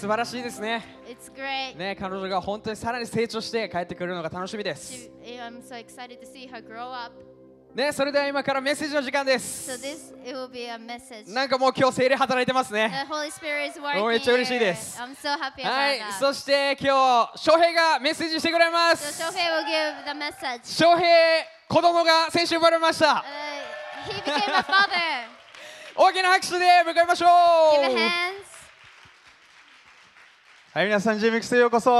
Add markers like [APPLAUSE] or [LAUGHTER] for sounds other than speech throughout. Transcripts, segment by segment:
素晴らしいですね。ね彼女が本当にさらに成長して帰ってくるのが楽しみです。ね、それでは今からメッセージの時間です。So、this, なんかもう今日精霊働いてますね。めっちゃ嬉しいです。So、はい、そして今日、翔平がメッセージしてくれます。So、翔平、子供が先週生まれました。Uh, [LAUGHS] 大きな拍手で迎えましょう。はい、皆さん、JMX へようこそ。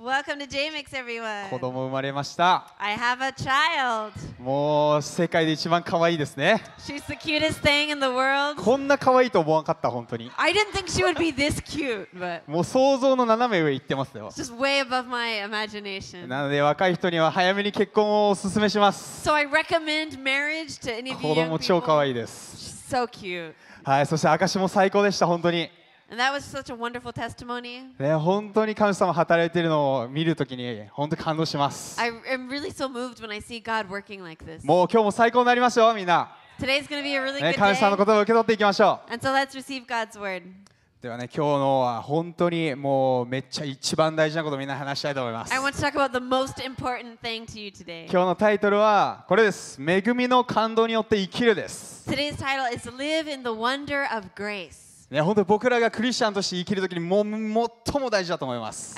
Welcome to JMX, everyone. 子供生まれました。I have a child. もう世界で一番可愛いですね。She's the cutest thing in the world. こんな可愛いと思わなかった、本当に。I didn't think she would be this cute, but もう想像の斜め上行ってますよ it's。just way above my imagination. なので若い人には早めに結婚をお勧めします。So I recommend marriage to any of you. 子 young 供超可 people. 愛いです。She's so cute. はい、そして証も最高でした、本当に。And that was such a wonderful testimony. ね、本当に神様働いているのを見るときに本当に感動します。I am really so moved when I see God working like this. もう今日も最高になりましょう、みんな。Today's going to be a really ね、good 神様の day. 言葉を受け取っていきましょ And so let's receive God's word. う。ではね、今日のは本当にもうめっちゃ一番大事なことをみんな話したいと思います。I 今 want to talk about the most important thing to you today. 日のタイトルはこれです。恵みの感動によって生きるです。Today's title is Live in the Wonder of Grace. ね、本当僕らがクリスチャンとして生きるときにも最も大事だと思います。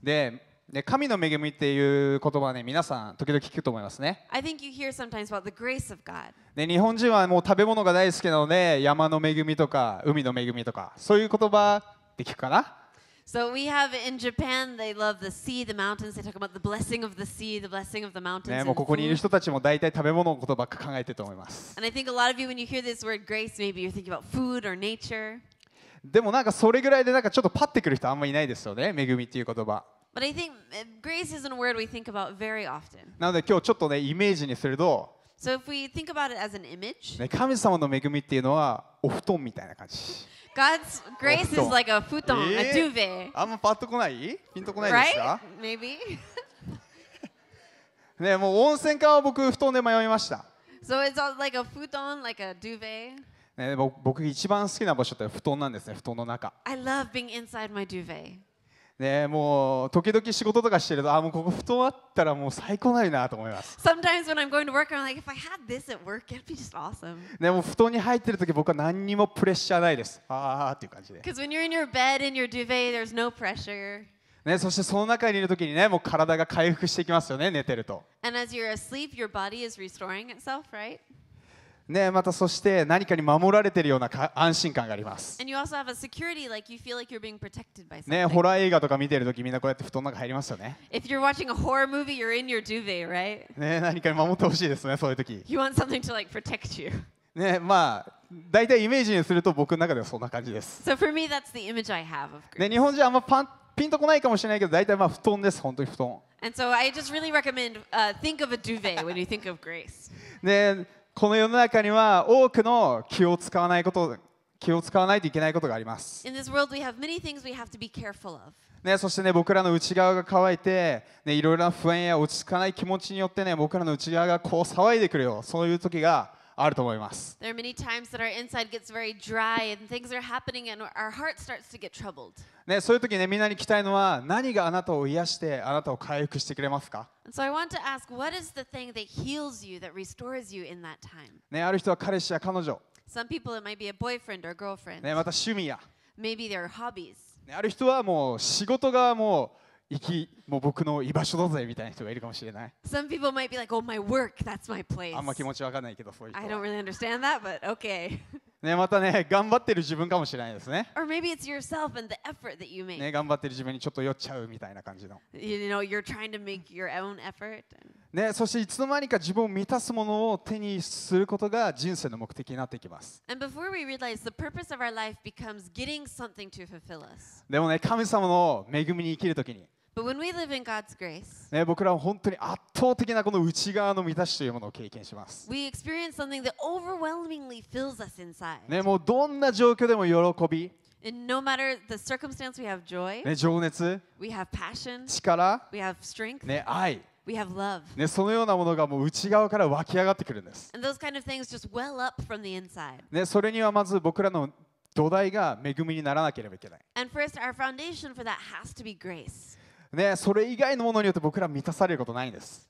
で、神の恵みっていう言葉ね、皆さん時々聞くと思いますね。ね日本人はもう食べ物が大好きなので、山の恵みとか海の恵みとか、そういう言葉で聞くかな。So we have in Japan, they love the sea, the mountains. They talk about the blessing of the sea, the blessing of the mountains. And I think a lot of you, when you hear this word grace, maybe you're thinking about food or nature. でもなんかそれぐらいでなんかちょっとパッてくる人あんまいないですよね、恵みっていう言葉。t h i n k grace i s a word we think about very often. なので今日ちょっとね、イメージにすると、So if we think about it as an image, ね、神様の恵みっていうのはお布団みたいな感じ。God's grace is like a futon, a duvet. あんまパッとこないピンとこないですか Right? Maybe? ねもう温泉かは僕布団で迷いました。So it's all like a futon, like a duvet. ね僕一番好きな場所って布団なんですね、布団の中。I love being inside my duvet. ね、もう時々仕事とかしてると、あ、もうここ布団あったらもう最高ないなと思います。Sometimes when I'm going to work, I'm like, if I had this at work, it'd be just awesome. ね、もう布団に入ってる時、僕は何にもプレッシャーないです。ああっていう感じで。Because when you're in your bed and your duvet, there's no pressure. ね、そしてその中にいるときにね、もう体が回復していきますよね、寝てると。And as you're asleep, your body is restoring itself, right? ね、またそして何かに守られているような安心感があります。Security, like like、ね、ホラー映画とか見てるときみんなこうやって布団の中入りますよね。Movie, duvet, right? ね、何かに守ってほしいですね、そういうとき。like, ね、まあ、大体イメージにすると僕の中ではそんな感じです。So me, ね、日本人あんまパンピンとこないかもしれないけど、大体まあ布団です、本当に布団。And so I just really recommend、uh, think of a duvet when you think of grace. [LAUGHS] ねこの世の中には多くの気を使わないこと気を使わないといけないことがあります。ね、そしてね、僕らの内側が乾いて、ね、いろいろな不安や落ち着かない気持ちによってね、僕らの内側がこう騒いでくるよ。そういう時があると思います。ね、そういう時にね、みんなに聞きたいのは、何があなたを癒して、あなたを回復してくれますか。ね、ある人は彼氏や彼女。Some people it might be a b o y f r ね、また趣味や。ね、ある人はもう仕事がもう。行きもう僕の居場所だぜみたいな人がいるかもしれない。Some people might be like, oh, my work, that's my place. あんま気持ちわかんないけど、そういう人。I don't really understand that, but okay. ね、またね、頑張ってる自分かもしれないですね。Or maybe it's yourself and the effort that you make. ね、頑張ってる自分にちょっと酔っちゃうみたいな感じの。You know, you're trying to make your own effort. ね、そしていつの間にか自分を満たすものを手にすることが人生の目的になってきます。でもね、神様の恵みに生きるときに。But when we live in God's grace, ね、僕らは本当に圧倒的なこの内側の満たしというものを経験します。ね、もうどんな状況でも喜び、no、the we have joy, ね、情熱、we have passion, 力、we have strength, ね、愛。We have love. ね、そのようなものがもう内側から湧き上がってくるんです。Kind of well ね、それにはまず僕らの土台が恵みにならなければいけない。First, ね、それ以外のものによって僕ら満たされることないんです。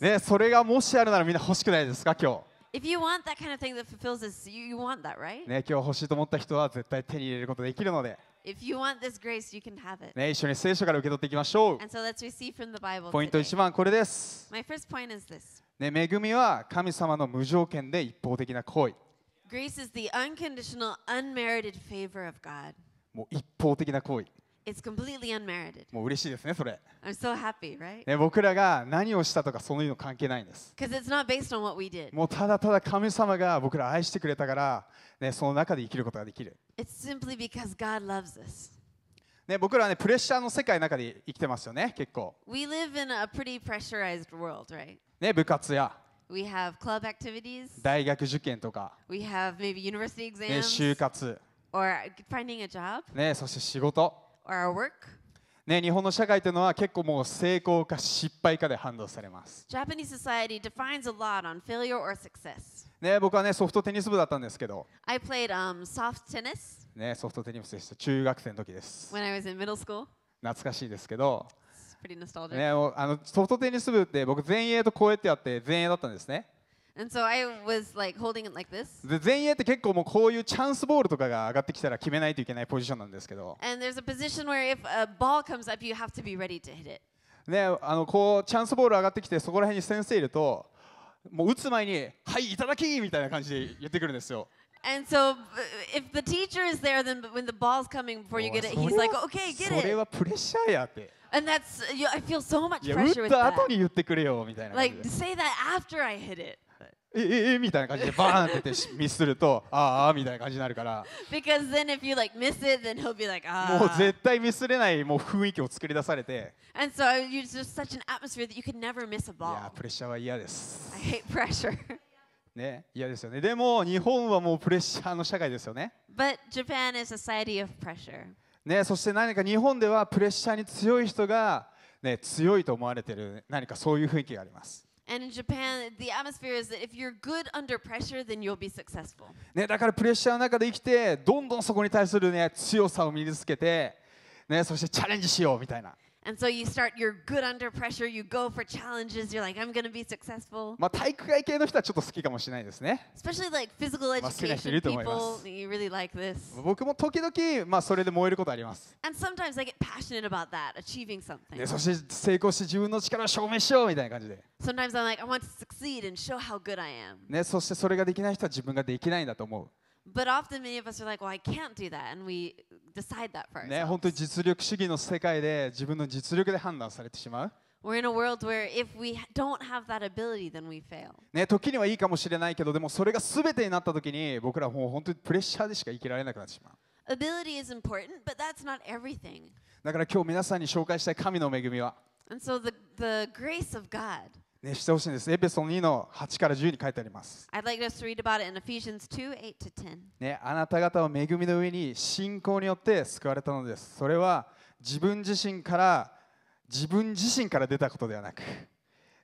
ね、それがもしあるならみんな欲しくないですか、今日。If you want that kind of thing that fulfills us, you, you want that, right? ね、今日欲しいと思った人は絶対手に入れることできるので。If you want this grace, you can have it. ね、一緒に聖書から受け取っていきましょう。And so let's receive from the Bible ポイント1番、これです。My first point is this. ね、恵みは神様の無条件で一方的な行為。Grace is the unconditional, unmerited favor of God. もう一方的な行為。It's completely unmerited. もう嬉しいですね、それ。I'm so happy, right? ね、僕らが何をしたとかそういうの関係ないんです。Because it's not based on what we did. もうただただ神様が僕らを愛してくれたから、ね、その中で生きることができる。It's simply because God loves us. ね、僕らはね、プレッシャーの世界の中で生きてますよね、結構。We live in a pretty pressurized world, right? ね、部活や We have club activities, 大学受験とか、we have maybe university ね、exams, 就活、or finding a job, ね、そして仕事、or our work. ね、日本の社会というのは結構もう成功か失敗かで判断されます。Japanese society defines a lot on failure or success. ね、僕はね、ソフトテニス部だったんですけど。I played、um, soft tennis. ね、ソフトテニスでした。中学生の時です。When I was in middle school. 懐かしいですけど。Pretty nostalgic. ね、あのソフトテニス部って僕前衛と後衛ってやって前衛だったんですね。And so I was like holding it like this. で前衛って結構もうこういうチャンスボールとかが上がってきたら決めないといけないポジションなんですけど。And there's a position where if a ball comes up, you have to be ready to hit it. ね、あのこうチャンスボール上がってきてそこら辺に先生いるともう打つ前に「はいいただき!」みたいな感じで言ってくるんですよ。And so if the teacher is there, then when the ball's coming before you get it, he's like, okay, get it. はプレッシャーやって。And that's, you- I feel so much pressure with that. 後に言ってくれよみたいな Like, say that after I hit it. えええみたいな感じでバーンってってミスするとああみたいな感じになるからもう絶対ミスれないもう雰囲気を作り出されていやプレッシャーは嫌です [LAUGHS] ね、嫌ですよね。でも日本はもうプレッシャーの社会ですよね。But Japan is society of pressure. ね、そして何か日本ではプレッシャーに強い人が、ね、強いと思われている何かそういう雰囲気があります。And in Japan, the atmosphere is that if you're good under pressure, then you'll be successful. ね、だからプレッシャーの中で生きて、どんどんそこに対する、ね、強さを身につけて、ね、そしてチャレンジしようみたいな。And so you start, you're good under pressure, you go for challenges, you're like, I'm going to be successful. まあ体育会系の人はちょっと好きかもしれないですね。Especially like physical まあ好きな人い education ると思いま people, す you really like this. 僕も時々、まあ、それで燃えることあります。And sometimes I get passionate about that, achieving で something. そして成功して自分の力を証明しようみたいな感じで、Sometimes I'm like, I want to succeed and show how good I am. ね、そしてそれができない人は自分ができないんだと思う。But often many of us are like, well, I can't do that. And we decide that first. ね、本当に実力主義の世界で自分の実力で判断されてしまう。We're in a world where if we don't have that ability, then we fail. ね、時にはいいかもしれないけど、でもそれが全てになった時に僕らもう本当にプレッシャーでしか生きられなくなってしまう。Ability is important, but that's not everything. だから今日皆さんに紹介したい神の恵みは。And so the, the grace of God. ね、してほしいんです。エペソン2の8から10に書いてあります。Like、2, ね、あなた方は恵みの上に信仰によって救われたのです。それは自分自身から自分自身から出たことではなく、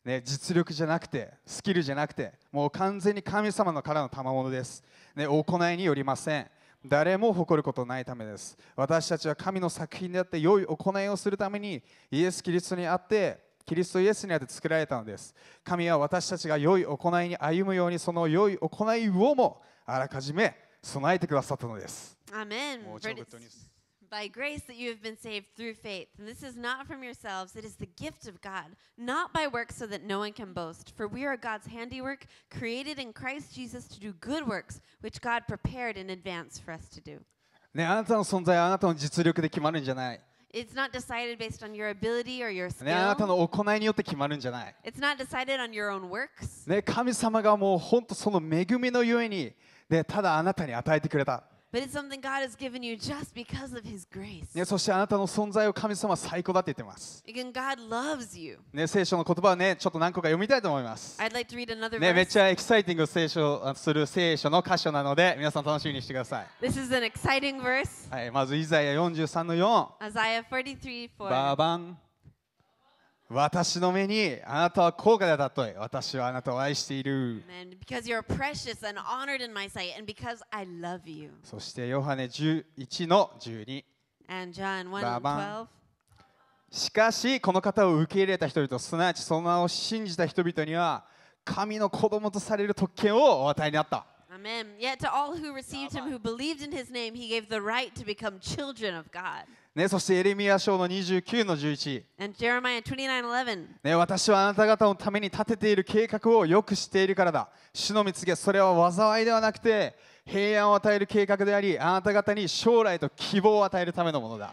ね、実力じゃなくてスキルじゃなくてもう完全に神様のからの賜物です、ね。行いによりません。誰も誇ることないためです。私たちは神の作品であって良い行いをするためにイエス・キリストにあってキリストイエスにあって作られたのです神は私たちが良い行いに歩むようにその良い行いをもあらかじめ備えてくださったのです。Amen. By grace that you have been saved through faith. And this is not from yourselves, it is the gift of God, not by works so that no one can boast. For we are God's handiwork, created in Christ Jesus to do good works, which God prepared in advance for us to do. ね、あなたの存在はあなたの実力で決まるんじゃない。It's not decided based on your ability or your skill. ね、あなたの行いによって決まるんじゃない。It's not decided on your own works. ね、神様がもう本当その恵みのゆえに、ね、ただあなたに与えてくれた。そしてあなたの存在を神様は最高だと言ってます。a g a n God loves you. ね、聖書の言葉を、ね、ちょっと何個か読みたいと思います。I'd like、to read another verse. ね、めっちゃエキサイティング聖書する聖書の箇所なので、皆さん楽しみにしてください。はい、まず、イザヤ43の4。バーバン。私の目にあなたは高価でたとえ私はあなたを愛している。Sight, そしてヨハネ11の12。And John 1, しかしこの方を受け入れた人々すなわちその名を信じた人々には神の子供とされる特権をお与えになった。Amen. Yet to all who received him, who believed in his name, he gave the right to become children of God. ね、そしてエレミア書の29の11。ね、私はあなた方のために立てている計画をよく知っているからだ。主の蜜け、それは災いではなくて、平安を与える計画であり、あなた方に将来と希望を与えるためのものだ。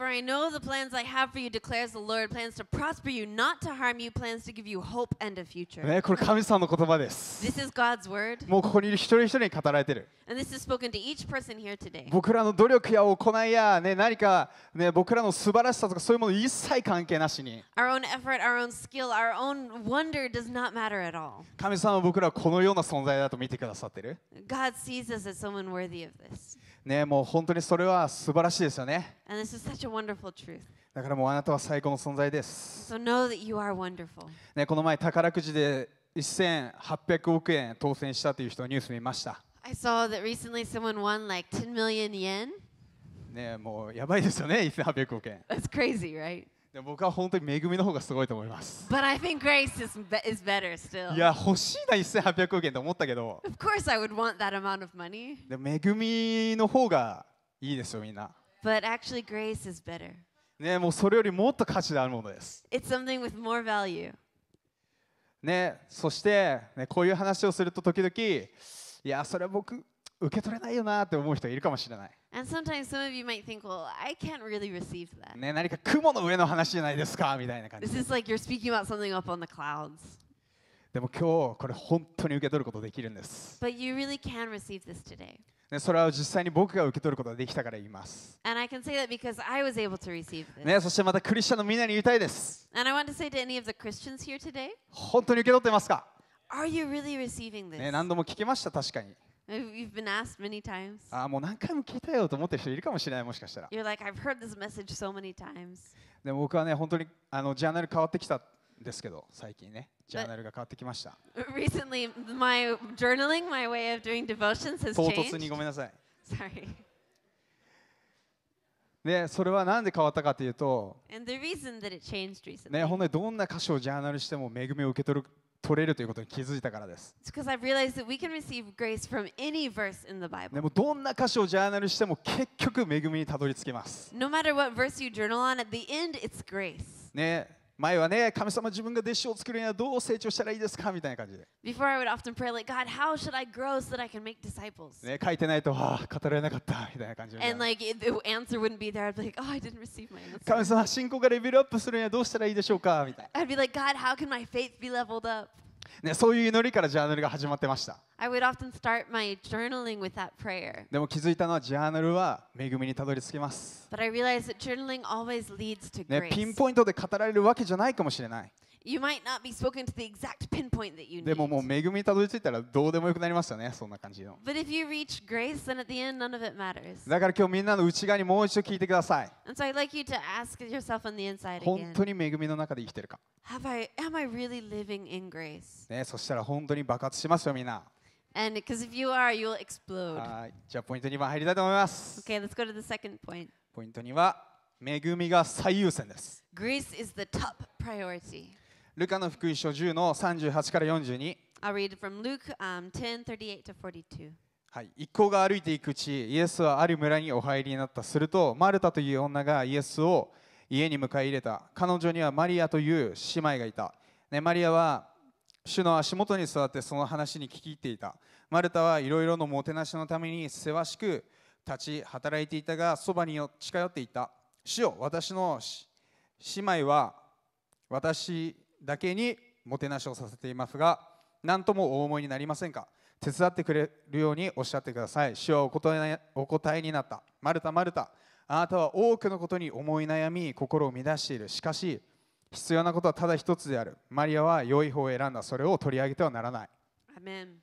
For I know the plans I have for you, declares the Lord, plans to prosper you, not to harm you, plans to give you hope and a future. ね、これ神様の言葉です。This is God's word, もうここにいる一人一人に語られてる。and this is spoken to each person here today. 僕らの努力や行いや、ね、何か、ね、僕らの素晴らしさとかそういうもの一切関係なしに Our own effort, our own skill, our own wonder does not matter at all. 神様は僕らはこのような存在だと見てくださってる God sees us as someone worthy of this. ね、もう本当にそれは素晴らしいですよね。だからもうあなたは最高の存在です。ね、この前、宝くじで1800億円当選したという人をニュース見ました。I s ね、もうやばいですよね、1800億円。でも僕は本当に恵みの方がすごいと思います。But I think grace is, is better still. いや、欲しいな1800億円と思ったけど。Of course I would want that amount of money. でも恵みの方がいいですよ、みんな。But actually grace is better. ね、もうそれよりもっと価値のあるものです。It's something with more value. ね、そして、ね、こういう話をすると時々、いや、それは僕受け取れないよなって思う人いるかもしれない。ね、何か雲の上の話じゃないですかみたいな感じ。l でも今日これ本当に受け取ることができるんです。ね、それは実際に僕が受け取ることができたから言います。ね、そしてまたクリスチャンのみんなに言いたいです。本当に受け取ってますか a 何度も聞きました、確かに。あもう何回も聞いたよと思ってる人いるかもしれない、もしかしたら。で僕はね、本当にあのジャーナル変わってきたんですけど、最近ね、ジャーナルが変わってきました。唐突にごめんなさい。でそれは何で変わったかというと、ね、本当にどんな箇所をジャーナルしても恵みを受け取る取れるということに気づいたからです。でもどんな箇所をジャーナルしても結局恵みにたどり着けます。No matter what verse you journal on, at the end it's grace. ね前はね、神様自分が弟子を作るにはどう成長したらいいですかみたいな感じで。Before I would often pray, like, God, how should I grow so that I can make disciples? ね、書いてないと、ああ、語られなかったみたいな感じで。And like, the answer wouldn't be there. I'd be like, oh, I didn't receive my answer. 神様、信仰がレベルアップするにはどうしたらいいでしょうかみたいな。I'd be like, God, how can my faith be leveled up? ね、そういう祈りからジャーナルが始まってました。でも気づいたのはジャーナルは恵みにたどり着きます。ね、ピンポイントで語られるわけじゃないかもしれない。You might not be spoken to the exact pinpoint that you need. でももう恵みにたどり着いたらどうでもよくなりましたね、そんな感じの。But if you reach grace, then at the end, none of it matters. だから今日みんなの内側にもう一度聞いてください。And so I'd like you to ask yourself on the inside again. 本当に恵みの中で生きてるか。Have I, am I really living in grace? ね、そしたら本当に爆発しますよ、みんな。And because if you are, you'll explode. はい、じゃあポイント2番入りたいと思います。Okay, let's go to the second point. ポイント2は、恵みが最優先です。Grace is the top priority. ルカの福音書10の38から42。I'll read from Luke、um, 1 0 to はい、一行が歩いていくうち、イエスはある村にお入りになった。すると、マルタという女がイエスを家に迎え入れた。彼女にはマリアという姉妹がいた。ね、マリアは主の足元に座ってその話に聞き入っていた。マルタはいろいろのもてなしのためにせわしく立ち働いていたが、そばに近寄っていた。主よ、私の姉妹は私だけにもてなしをさせていますが何ともお思いになりませんか手伝ってくれるようにおっしゃってください主はお答えお答えになったマルタマルタあなたは多くのことに思い悩み心を乱しているしかし必要なことはただ一つであるマリアは良い方を選んだそれを取り上げてはならない Amen.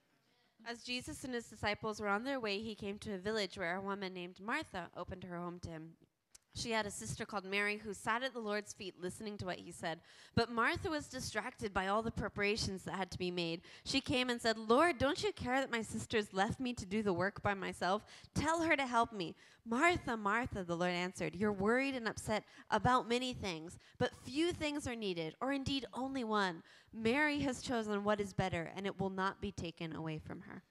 As Jesus and his disciples were on their way, he came to a village where a woman named Martha opened her home to him. She had a sister called Mary who sat at the Lord's feet listening to what he said. But Martha was distracted by all the preparations that had to be made. She came and said, Lord, don't you care that my sister's left me to do the work by myself? Tell her to help me. Martha, Martha, the Lord answered, You're worried and upset about many things, but few things are needed, or indeed only one. Mary has chosen what is better, and it will not be taken away from her.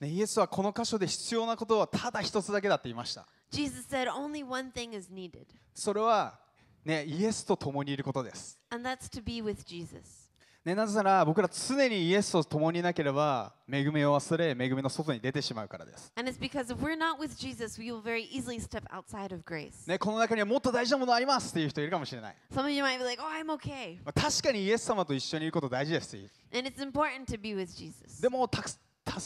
ね、イエスはこの箇所で必要なことはただ一つだけだって言いました。Jesus said only one thing is needed. それは、ね、イエスと共にいることです。And that's to be with Jesus. ね、なぜなら僕ら常にイエスと共にいなければ恵みを忘れ恵みの外に出てしまうからです。ね、この中にはもっと大事なものありますっていう人いるかもしれない。l i 確かにイエス様と一緒にいること大事です。でもたく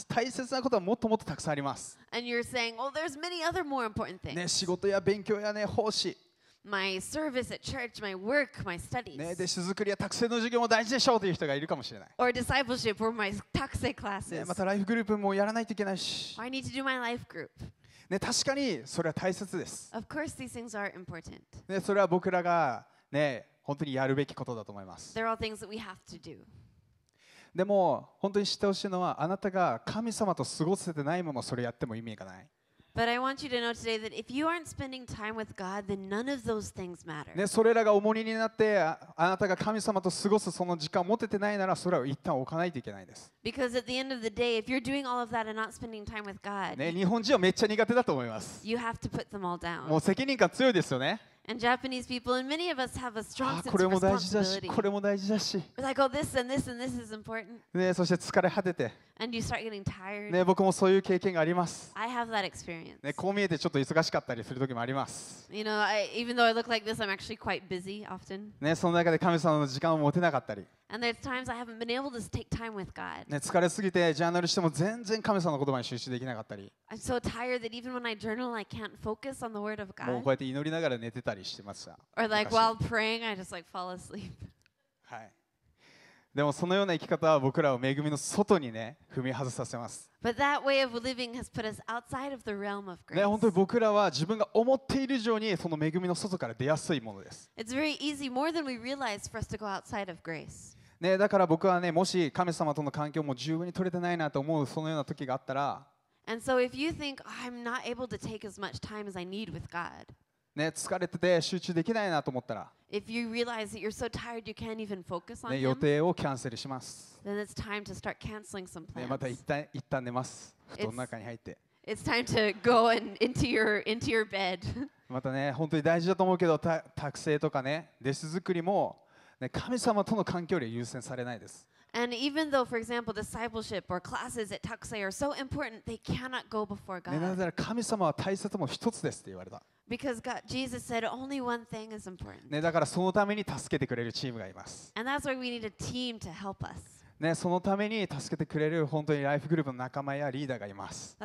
大切なことはもっともっとたくさんあります。And you're saying, well, there's many other more important things. ね、仕事や勉強やね、奉仕。My service at church, my work, my studies. ね、弟子作りや託成の授業も大事でしょうという人がいるかもしれない。Or discipleship or my 託成 classes.、ね、またライフグループもやらないといけないし。I need to do my life group. ね、確かにそれは大切です。Of course, these things are important. ね、それは僕らがね、本当にやるべきことだと思います。They're all things that we have to do. でも本当に知ってほしいのはあなたが神様と過ごせてないままそれやっても意味がない。But I want you to know today that if you aren't spending time with God, then none of those things matter. ね、それらが重荷になってあ、あなたが神様と過ごすその時間を持ててないなら、それを一旦置かないといけないです。Because at the end of the day, if you're doing all of that and not spending time with God, ね、日本人はめっちゃ苦手だと思います。You have to put them all down. もう責任感強いですよね。And Japanese people and many of us have a strong あ sense これ of も大事だし responsibility. これも大事だし、We're like, oh, this and this and this is important. ね、そして疲れ果てて、And you start getting tired. ね、僕もそういう経験があります、I have that experience. ね、こう見えてちょっと忙しかったりする時もあります、You know, I, even though I look like this, I'm actually quite busy often. ね、その中で神様の時間を持てなかったり、疲れすぎてジャーナルしても全然神様の言葉に集中できなかったり。もうこうやって祈りながら寝てたりしてました。Praying, like、[LAUGHS] はい。でもそのような生き方は僕らを恵みの外にね踏み外させます。ね、本当に僕らは自分が思っている以上にその恵みの外から出やすいものです。ね、だから僕はね、もし神様との環境も十分に取れてないなと思うそのような時があったら、And so if you think, I'm not able to take as much time as I need with God, ね、疲れてて集中できないなと思ったら、if you realize that you're so tired you can't even focus on ね、予 Him, 定をキャンセルします。then it's time to start canceling some ね、また plans. 一旦一旦寝ます。布団の中に入って。It's time to go and into your into your bed. またね、本当に大事だと思うけど、た、宅製とかね、弟子作りも、神様との関係より優先されないです。And even though, for example, discipleship or classes at Takusai are so important, they cannot go before God. なぜなら神様は大切も一つですって言われた。Because God, Jesus said only one thing is important. ね、だからそのために助けてくれるチームがいます。And that's why we need a team to help us. ね、そのために助けてくれる本当にライフグループの仲間やリーダーがいます。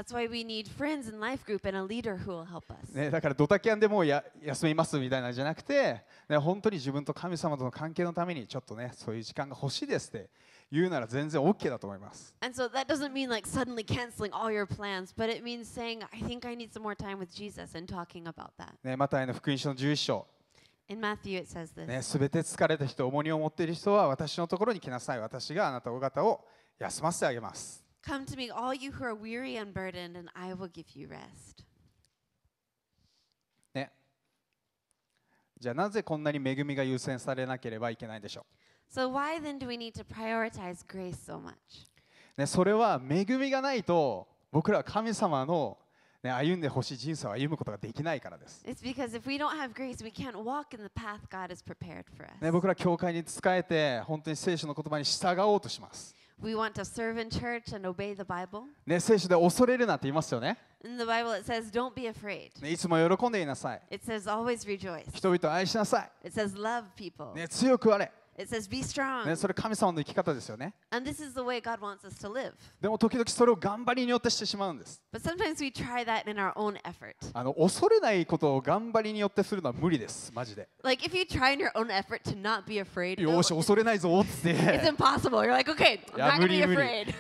ね、だからドタキャンでもや休みますみたいなじゃなくて、ね、本当に自分と神様との関係のためにちょっとね、そういう時間が欲しいですって言うなら全然 OK だと思います。だと思います。ね、またあの福音書の11章。すべ、て疲れた人、重荷を持っている人は私のところに来なさい。私があなたお方を休ませてあげます。Come to me, all you who are weary and burdened, and I will give you rest. ね、じゃあなぜこんなに恵みが優先されなければいけないんでしょう、ね、それは恵みがないと僕ら神様のね、歩んでほしい人生を歩むことができないからです。It's because if we don't have grace, we can't walk in the path God has prepared for us. ね、僕ら教会に仕えて、本当に聖書の言葉に従おうとします。We want to serve in church and obey the Bible. ね、聖書で恐れるなって言いますよね。In the Bible it says, don't be afraid. ね、いつも喜んでいなさい。It says, always rejoice. 人々を愛しなさい。It says, love people. ね、強くあれ。It says, be strong. ね、それ神様の生き方ですよね。And this is the way God wants us to live. でも時々それを頑張りによってしてしまうんです。But sometimes we try that in our own effort. あの恐れないことを頑張りによってするのは無理です、マジで。Like if you try in your own effort to not be afraid, よ no, ーし、恐れないぞっつっ it's て。impossible. You're like, okay, I'm い not や、going 無 to be 理無理。afraid.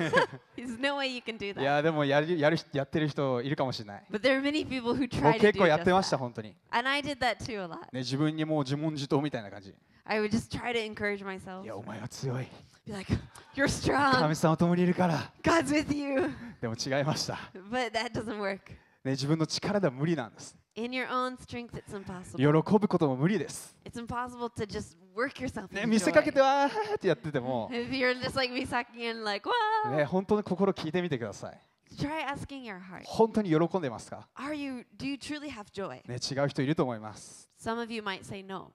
There's no way you can do い that. や、でもやるやるやってる人いるかもしれない。But there are many people who も try う to 結 do 構やってまし just た、that. 本当に。ね、And I did that too a lot. 自分にもう自問自答みたいな感じ。I would just try to encourage myself. いや、お前は強い。Be like, You're 神 strong. 様と共にいるから。God's with you. でも違いました。But that doesn't work. ね、自分の力では無理なんです。In your own strength, it's 喜 impossible. ぶことも無理です。It's impossible to just work yourself ね、into 見せかけ joy. てわーってやってても、If you're just like me sucking in, like, wow. ね、本当に心聞いてみてください。Try asking your heart. 本当に喜んでますか、Are you? Do you truly have joy? ね、違う人いると思います。Some of you might say no.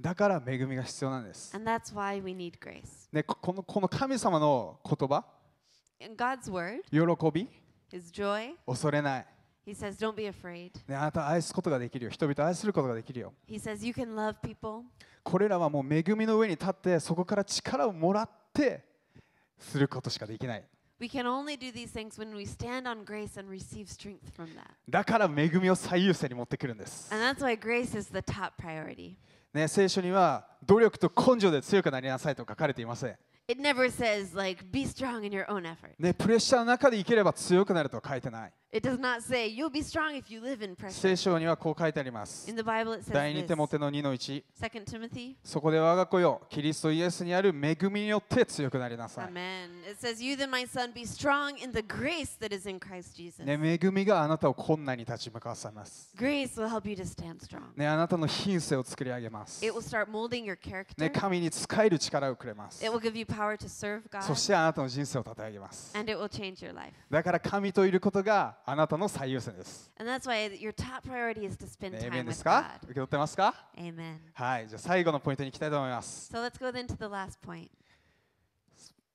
だから恵みが必要なんです。And that's why we need grace. ね、このこの神様の言葉、God's word, 喜び、His joy, 恐れない。He says, Don't be afraid. ね、あなたを愛すことができるよ。人々を愛することができるよ。He says, you can love people. これらはもう恵みの上に立って、そこから力をもらってすることしかできない。We can only do these things when we stand on grace and receive strength from that. だから恵みを最優先に持ってくるんです。And that's why grace is the top priority. ね、聖書には努力と根性で強くなりなさいと書かれていません。プレッシャーの中で生きれば強くなるとは書いてない。聖書にはこう書いてあります。第2テモの2の1 Timothy, そこで我が子よ、キリストイエスにある恵みによって強くなりなさい。ね、恵みがあなたを困難に立ち向かわせます。ね、あなたの品性を作り上げます。ね、神に使える力をくれます。そしてあなたの人生を立て上げます。だから神といることがあなたの最優先です。And that's why your top priority is to spend time with God. ですか受け取ってますか Amen. はい、じゃあ最後のポイントに行きたいと思います。So let's go then to the last point.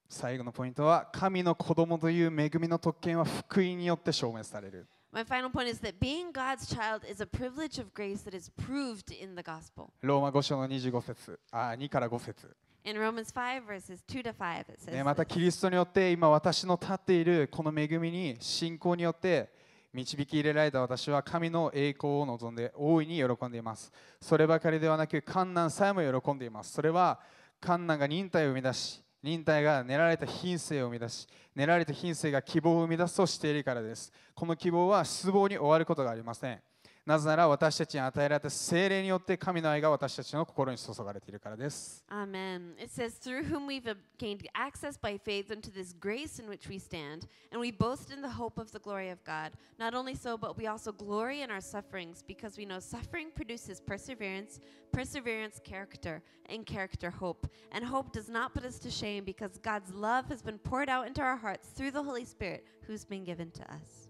最後のポイントは、神の子供という恵みの特権は福音によって証明される。My final point is that being God's child is a privilege of grace that is proved in the gospel. ローマ5章の25節、あ2から5節。In Romans 5 verses 2 to 5 it says ね、またキリストによって今私の立っているこの恵みに信仰によって導き入れられた私は神の栄光を望んで大いに喜んでいます。そればかりではなく、観難さえも喜んでいます。それは観難が忍耐を生み出し、忍耐が練られた品性を生み出し、練られた品性が希望を生み出すとしているからです。この希望は失望に終わることがありません。なぜなら私たちに与えられた聖霊によって神の愛が私たちの心に注がれているからです。Amen. It says, Through whom we've gained access by faith unto this grace in which we stand, and we boast in the hope of the glory of God. Not only so, but we also glory in our sufferings, because we know suffering produces perseverance, perseverance, character, and character, hope. And hope does not put us to shame, because God's love has been poured out into our hearts through the Holy Spirit who's been given to us.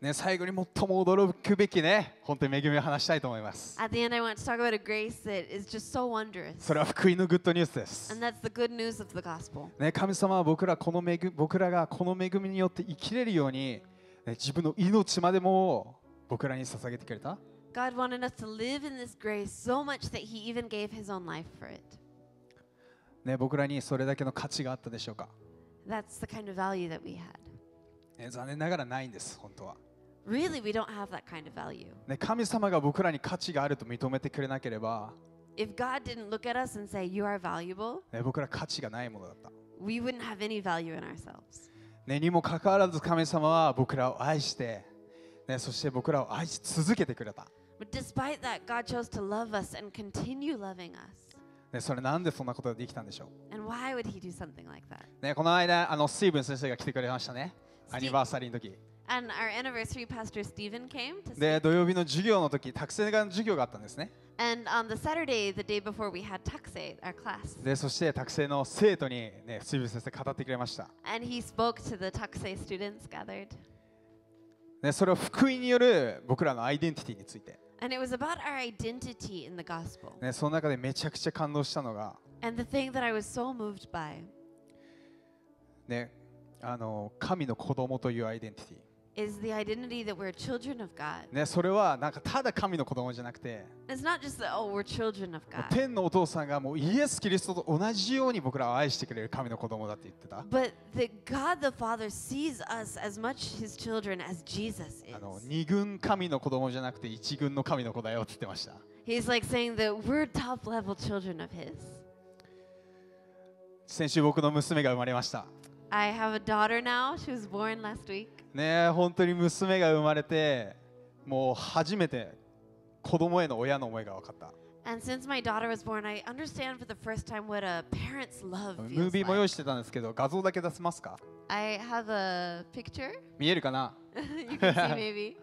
ね、最後に最も驚くべきね、本当に恵みを話したいと思います。それは福音のグッドニュースです。ね、神様は僕らこの恵僕らがこの恵みによって生きれるように、自分の命までも僕らに捧げてくれた。So ね、僕らにそれだけの価値があったでしょうか。Kind of ね、残念ながらないんです、本当は。Really, we don't have that kind of value. ね、神様が僕らに価値があると認めてくれなければ、If God didn't look at us and say, You are valuable, ね、僕ら価値がないものだった。we wouldn't have any value in ourselves. ね、にもかかわらず神様は僕らを愛して、ね、そして僕らを愛し続けてくれた。But despite that, God chose to love us and continue loving us. ね、それなんでそんなことができたんでしょ And why would He do something like that? う、ね、この間、あのスティーブン先生が来てくれましたね。アニバーサリーの時。And our anniversary pastor Stephen came to で、土曜日の授業の時、タクセが授業があったんですね。And on the Saturday, the day before, we had Taksei, our class. で、そしてタクセの生徒に、ね、スティーブン先生語ってくれました。And he spoke to the Taksei students gathered. ね、それは福音による僕らのアイデンティティについて。And it was about our identity in the gospel. ね、その中でめちゃくちゃ感動したのが、And the thing that I was so moved by ね、あの神の子供というアイデンティティ。is the identity that we're children of God. ね、それはなんかただ神の子供じゃなくて、It's not just that, oh, we're children of も God. う天のお父さんがもうイエス・キリストと同じように僕らを愛してくれる神の子供だって言ってた。But that God the Father sees us as much his children as Jesus あの is. 二軍神の子供じゃなくて一軍の神の子だよって言ってました。He's like saying that we're top level children of his. 先週僕の娘が生まれました。I have a daughter now. She was born last week. ねえ、本当に娘が生まれて、もう初めて子供への親の思いが分かった。And since my daughter was born, I understand for the first time what a parent's love feels like. ムービーも用意してたんですけど、画像だけ出せますか I have a picture. 見えるかな ?You can see maybe.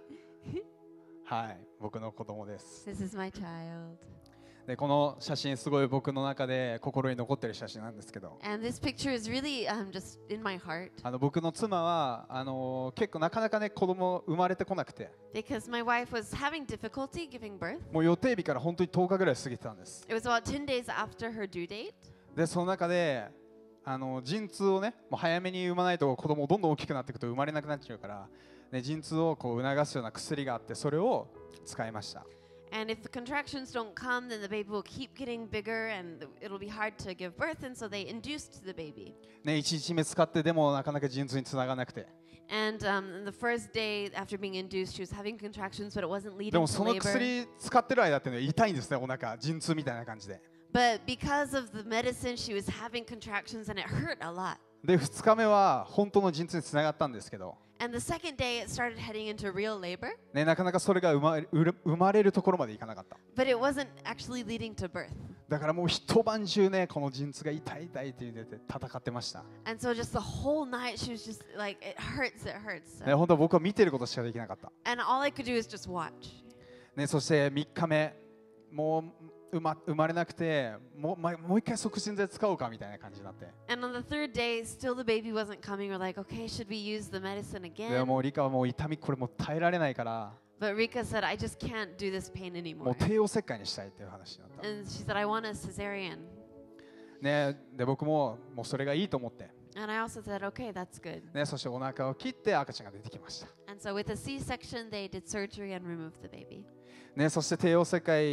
はい、僕の子供です。This is my child. でこの写真すごい僕の中で心に残ってる写真なんですけど。r e a l l y um, あの僕の妻はあの結構なかなかね子供生まれてこなくて。もう予定日から本当に10日ぐらい過ぎてたんです。でその中であの陣痛をねもう早めに産まないと子供どんどん大きくなっていくと生まれなくなっちゃうから、ね、陣痛をこう促すような薬があってそれを使いました。And if the contractions don't come, then the baby will keep getting bigger and it'll be hard to give birth, and so they induced the baby. And um, the first day after being induced, she was having contractions, but it wasn't leading to labor. But because of the medicine, she was having contractions and it hurt a lot. で、2日目は本当の陣痛につながったんですけど。And the second day it started heading into real labor. ね、なかなかそれが生まれ生まれるところまでいかなかった。But it wasn't actually leading to birth. だからもう一晩中ね、この陣痛が痛い痛いって言って戦ってました。And so just the whole night she was just like, it hurts, it hurts. ね、本当は僕は見てることしかできなかった。And all I could do is just watch. ね、そして3日目、もう生ま生まれなくても,、ま、もう一回促進剤使おうかみたいな感じになって。And on the third day, still the baby wasn't coming. We're like, okay, should we use the medicine again? でもリカはもう痛みこれもう耐えられないから。But Rika said, I just can't do this pain anymore. もう帝王切開にしたいっていう話になった。And she said, I want a cesarean. ね、で僕ももうそれがいいと思って。And I also said, okay, that's good. ね、そしてお腹を切って赤ちゃんが出てきました。And so with a C-section, they did surgery and removed the baby. ね、そして帝王切開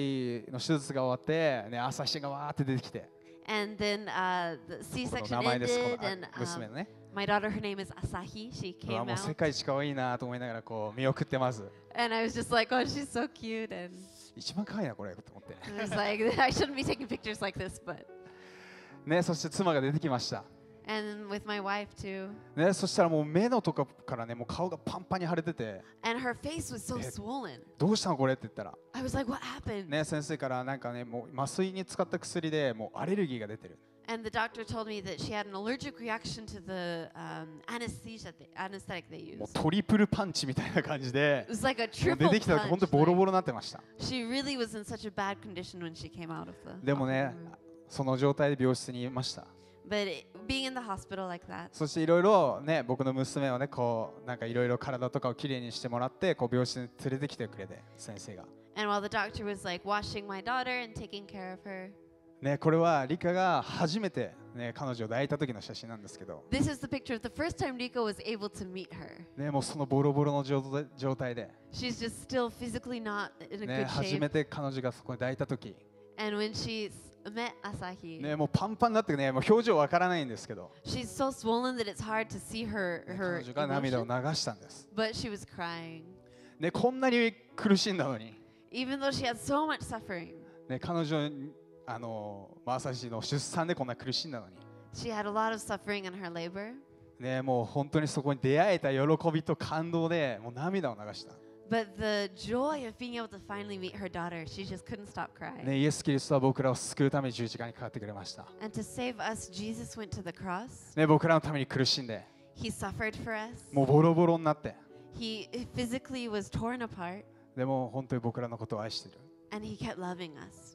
の手術が終わって、ね、朝日がわーって出てきて。And then、uh, the C-section ended and、um, my daughter, her name is Asahi. She came out. もう世界一可愛いなと思いながらこう見送ってます。And I was just like, oh, she's so cute. And 一番可愛いなこれと思って。I was like, I shouldn't be taking pictures like this, but. ね、そして妻が出てきました。And with my wife too. ね、そしたらもう目のとかからね、もう顔がパンパンに腫れてて。And her face was so swollen. どうしたのこれって言ったら。I was like, what happened? ね、先生からなんかね、もう麻酔に使った薬でもうアレルギーが出てる。And the doctor told me that she had an allergic reaction to the um, anesthesia, the anesthetic they used. もうトリプルパンチみたいな感じで。It was like a triple punch. 出てきたら本当ボロボロになってました。She really was in such a bad condition when she came out of the. でもね、その状態で病室にいました。But being in the hospital like that. そしていろいろね、僕の娘をね、こうなんかいろいろ体とかをきれいにしてもらって、こう病室に連れてきてくれて、先生が。And while the doctor was like washing my daughter and taking care of her. ね、これはリカが初めて、ね、彼女を抱いた時の写真なんですけど。This is the picture of the first time Rika was able to meet her. ね、もうそのボロボロの状態で。She's just still physically not in a good shape. ね、初めて彼女がそこに抱いた時。And when she 梅朝日。ね、もうパンパンになってね、もう表情わからないんですけど。She's so swollen that it's hard to see her her. 彼女が涙を流したんです。But she was crying. ね、こんなに苦しんだのに。Even though she had so much suffering. ね、彼女あの朝日の出産でこんな苦しんだのに。She had a lot of suffering in her labor. ね、もう本当にそこに出会えた喜びと感動でもう涙を流した。But the joy of being able to finally meet her daughter, she just couldn't stop crying. And to save us, Jesus went to the cross. He suffered for us. He physically was torn apart, And he kept loving us.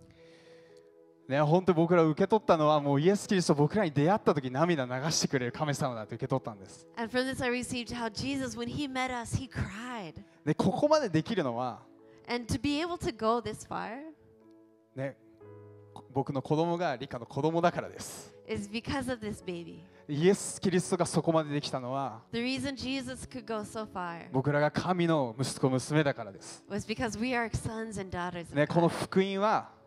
ね、本当に僕ら受け取ったのはもうイエス・キリスト僕らに出会った時涙流してくれる神様だと受け取ったんです。でここまでできるのは、ね、僕の子供がリカの子供だからです。イエス・キリストがそこまでできたのは、僕らが神の息子娘だからです。ね、この福音は、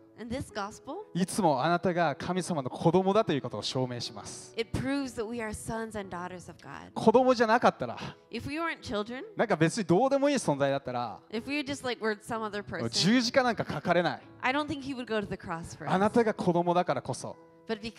いつもあなたが神様の子供だということを証明します。子供じゃなかったら、なんか別にどうでもいい存在だったら、十字架なんか書かれない。あなたが子供だからこそ。b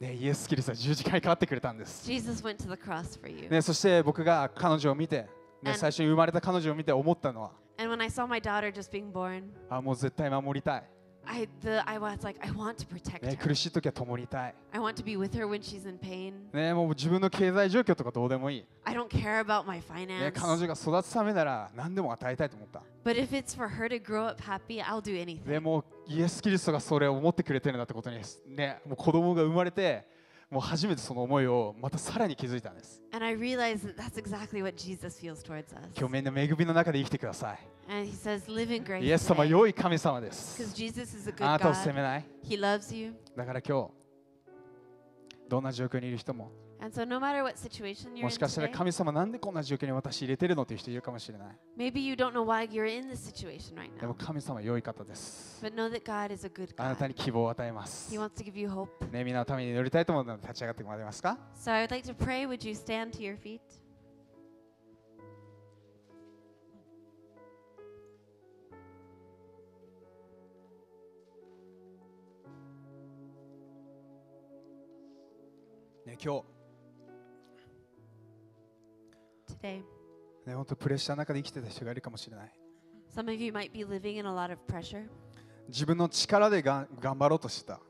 ね、イエス・キリストは十字架にかかってくれたんです。Jesus went to the cross for you. ね、そして僕が彼女を見て、ね、最初に生まれた彼女を見て思ったのは、And when I saw my daughter just being born, あもう絶対守りたい。I, the, I was like, I want to protect ね、her. 苦しい時は共にいたい。I want to be with her when she's in pain. ね、もう自分の経済状況とかどうでもいい。I don't care about my ね、finance. 彼女が育つためなら何でも与えたいと思った。But if it's for her to grow up happy, I'll do anything. でもうイエス・キリストがそれを思ってくれてるんだってことに、ね、もう子供が生まれてもう初めてその思いをまたさらに気づいたんです。t h a 今日みんな恵みの中で生きてください。Says, イエス様、良い神様です。あなたを責めない。だから今日、どんな状況にいる人も。So no、t a もしかしたら神様なんでこんな状況に私入れてるのという人いるかもしれない。Right、でも神様良い方です。あなたに希望を与えます。ね、皆のために祈りたいと思うので立ち上がってもらえますか、so like、pray, to ね、今日 day. ね、本当プレッシャーの中で生きてた人がいるかもしれない。Some of you might be living in a lot of pressure. 自分の力でが頑張ろうとしてた。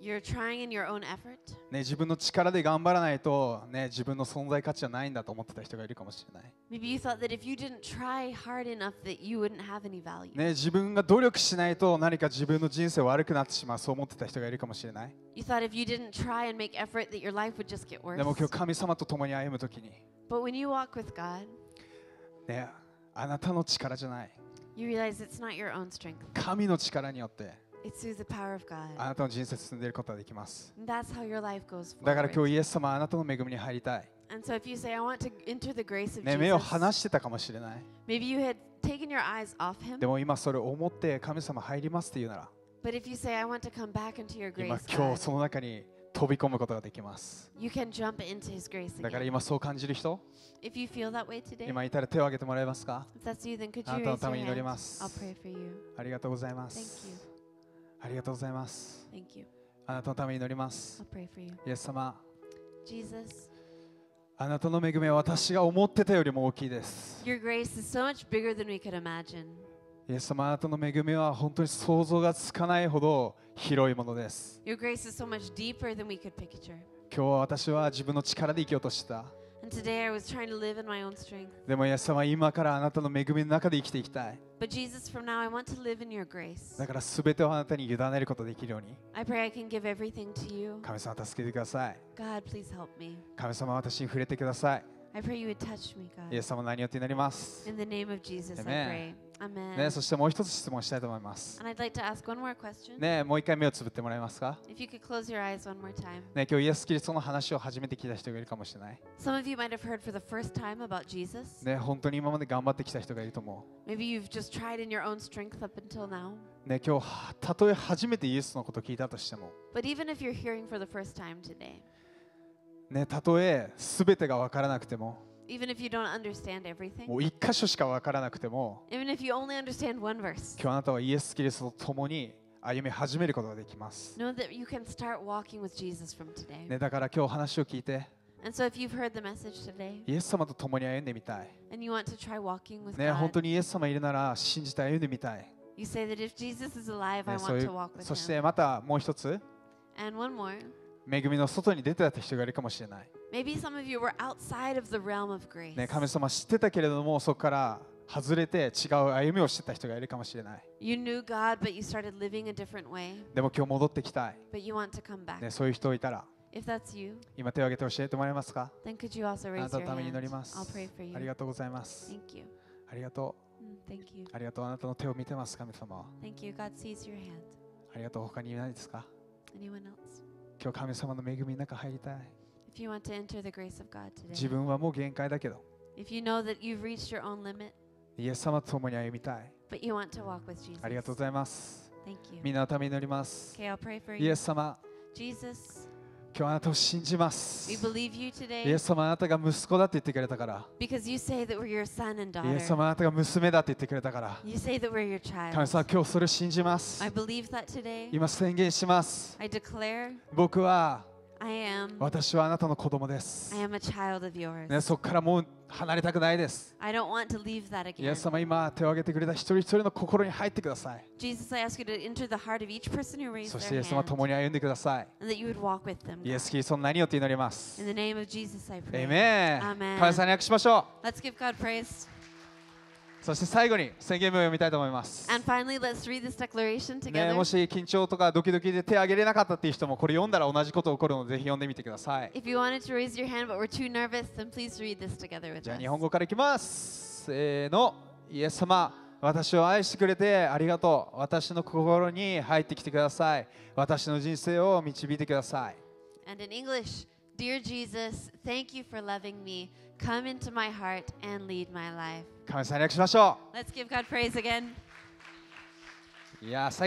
You're trying in your own effort. ね、自分の力で頑張らないと、ね、自分の存在価値はないんだと思ってた人がいるかもしれない。Maybe you thought that if you didn't try hard enough that you wouldn't have any value. ね、自分が努力しないと何か自分の人生悪くなってしまう、そう思ってた人がいるかもしれない。You thought if you didn't try and make effort that your life would just get worse. でも今日神様と共に歩むときに。But when you walk with God, ね、あなたの力じゃない。you realize it's not your own strength, 神の力によって it's through the power of あ God. なたの人生を進んでいることができます。And that's how your life goes だから今 forward. 日イエス様はあなたの恵みに入りたい。And so if you say, I want to enter the grace of ね、目を Jesus, 離してたかもしれない。maybe you had taken your eyes off Him. でも今それを思って神様入りますって言うなら、But if you say, I want to come back into your 今 grace, 今日 God, その中に飛び込むことができます。だから今そう感じる人今いたら手を挙げてもらえますかあなたのために祈ります。ありがとうございます。ありがとうございます。あなたのために祈ります。イエス様。あなたの恵みは私が思ってたよりも大きいです。イエス様あなたの恵みは本当に想像がつかないほど広いものです。So、今日は私は自分の力で生きようとした。でも、イエス様今からあなたの恵みの中で生きていきたい。だから、すべてをあなたに委ねることができるように。I I 神様、助けてください。God, 神様、私に触れてください。I pray you would touch me, God. イエス様の名によって祈ります。ね、そしてもう一つ質問したいと思います。Like ね、もう一回目をつぶってもらえますか、ね、今日イエス・キリストの話を初めて聞いた人がいるかもしれない。ね、本当に今まで頑張ってきた人がいると思う。ね、今日たとえ初めてイエスのことを聞いたとしても。But even if you're hearing for the first time today, ね、たとえ全てが分からなくても、Even if you don't understand everything, もう一箇所しか分からなくても、even if you only understand one verse, 今日あなたはイエス・キリストと共に歩み始めることができます。know that you can start walking with Jesus from today. ね、だから今日話を聞いて、And so if you've heard the message today イエス様と共に歩んでみたい。and you want to try walking with ね、本当 God, にイエス様いるなら信じて歩んでみたい。you say that if Jesus is alive, I ね、そう want い to う walk with そし him. てまたもう一つ、And one more, 恵みの外に出てた人がいるかもしれない。Maybe some of you were outside of the realm of grace. ね、神様知ってたけれども、そこから外れて違う歩みをしてた人がいるかもしれない。You knew God, but you started living a different way. でも今日戻ってきたい。But you want to come back. ね、そういう人いたら。If that's you, 今手を挙げて教えてもらえますか then could you also あ raise なた your のために祈り hand? ます I'll pray for。あり you. がとうございます。Thank you. ありがと Mm, Thank you. う。ありがとう。あなたの手を見てます、神様は。Thank you. God sees your hand. ありがとう。他にいないですか Anyone else? 今日神様の恵みの中入りたい。If you want to enter the grace of God 自 today, 分はもう限界だけど、if you know that you've reached your own limit, イエス様と共に歩みたい。but you want to walk with Jesus, ありがとうございます。thank you. みんなのために祈ります。Okay, I'll pray for イ you. エス様、Jesus, 今日あなたを信じます。イエス様あなたが息子だって言ってくれたから。イエス様あなたが娘だって言ってくれたから。神様今日それを信じます。今宣言します。僕は私はあなたの子供です。ね、そこからもう離れたくないです。イエス様、今手を挙げてくれた一人一人の心に入ってください。Jesus, I ask you to enter the heart of each person who raised their hand. そしてイエス様共に歩んでください。And that you would walk with them. イエスキリストの何よって祈ります。In the name of Jesus, I pray. Amen. Amen. 神様に握手しましょう。Let's give God praise. そして最後に宣言文を読みたいと思います。もし緊張とかドキドキで手を挙げれなかったっていう人もこれ読んだら同じこと起こるのでぜひ読んでみてください。じゃあ日本語からいきます。せーの、イエス様。私を愛してくれてありがとう。私の心に入ってきてください。私の人生を導いてください。And in English, Dear Jesus, thank you for loving me. Come into my heart and lead my life. 感謝にしましょう Let's give God praise again. いや最